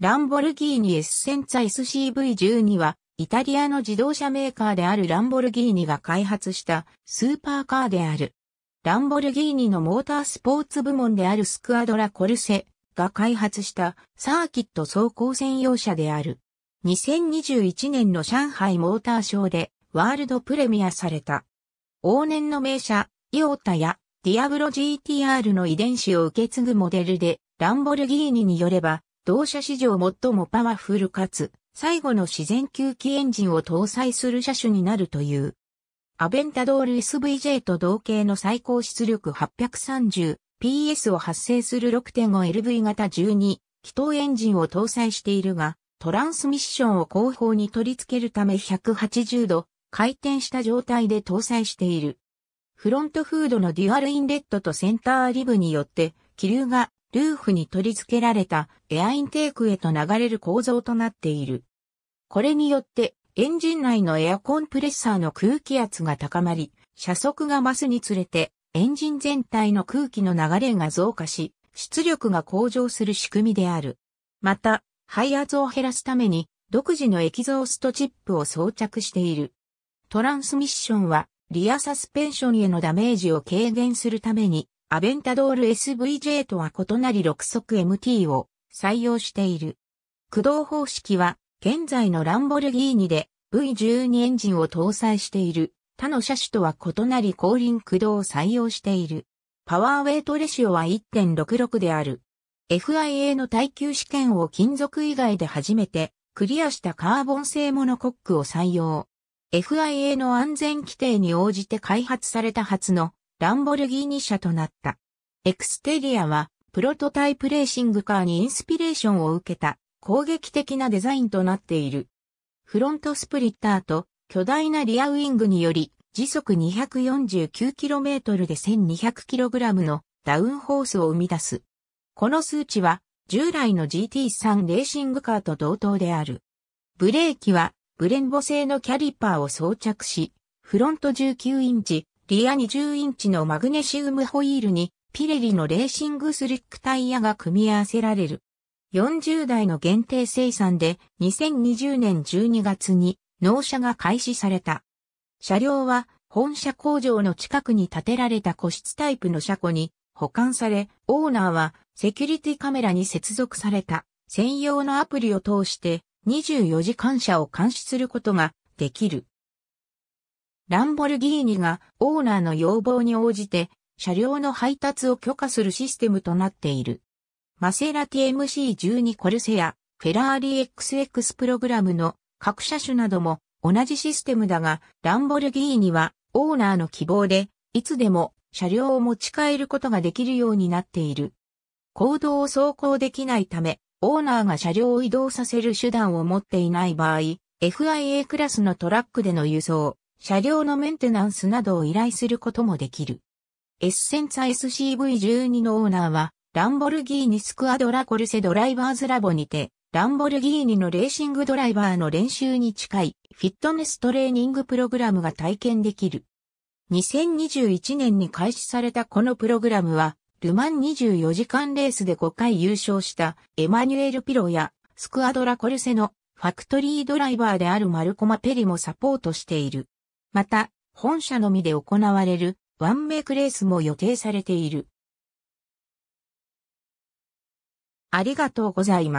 ランボルギーニエッセンツァ SCV12 は、イタリアの自動車メーカーであるランボルギーニが開発したスーパーカーである。ランボルギーニのモータースポーツ部門であるスクアドラコルセが開発したサーキット走行専用車である。2021年の上海モーターショーでワールドプレミアされた。往年の名車、イオータやディアブロ GTR の遺伝子を受け継ぐモデルで、ランボルギーニによれば、同社史上最もパワフルかつ、最後の自然吸気エンジンを搭載する車種になるという。アベンタドール SVJ と同型の最高出力 830PS を発生する 6.5LV 型12気筒エンジンを搭載しているが、トランスミッションを後方に取り付けるため180度回転した状態で搭載している。フロントフードのデュアルインレットとセンターリブによって気流がルーフに取り付けられたエアインテークへと流れる構造となっている。これによってエンジン内のエアコンプレッサーの空気圧が高まり、車速が増すにつれてエンジン全体の空気の流れが増加し、出力が向上する仕組みである。また、排圧を減らすために独自のエキゾーストチップを装着している。トランスミッションはリアサスペンションへのダメージを軽減するためにアベンタドール SVJ とは異なり6速 MT を採用している。駆動方式は現在のランボルギーニで V12 エンジンを搭載している他の車種とは異なり後輪駆動を採用している。パワーウェイトレシオは1.66である。FIA の耐久試験を金属以外で初めてクリアしたカーボン製モノコックを採用。FIA の安全規定に応じて開発された初のランボルギーニ車となった。エクステリアはプロトタイプレーシングカーにインスピレーションを受けた攻撃的なデザインとなっている。フロントスプリッターと巨大なリアウィングにより時速 249km で 1200kg のダウンホースを生み出す。この数値は従来の GT3 レーシングカーと同等である。ブレーキはブレンボ製のキャリパーを装着し、フロント19インチ、リア20インチのマグネシウムホイールにピレリのレーシングスリックタイヤが組み合わせられる。40台の限定生産で2020年12月に納車が開始された。車両は本社工場の近くに建てられた個室タイプの車庫に保管され、オーナーはセキュリティカメラに接続された専用のアプリを通して24時間車を監視することができる。ランボルギーニがオーナーの要望に応じて車両の配達を許可するシステムとなっている。マセラティ MC12 コルセア、フェラーリ XX プログラムの各車種なども同じシステムだが、ランボルギーニはオーナーの希望でいつでも車両を持ち帰ることができるようになっている。行動を走行できないため、オーナーが車両を移動させる手段を持っていない場合、FIA クラスのトラックでの輸送、車両のメンテナンスなどを依頼することもできる。エッセンツァ SCV12 のオーナーは、ランボルギーニスクアドラコルセドライバーズラボにて、ランボルギーニのレーシングドライバーの練習に近いフィットネストレーニングプログラムが体験できる。2021年に開始されたこのプログラムは、ルマン24時間レースで5回優勝したエマニュエル・ピロやスクアドラコルセのファクトリードライバーであるマルコマ・ペリもサポートしている。また、本社のみで行われるワンメイクレースも予定されている。ありがとうございます。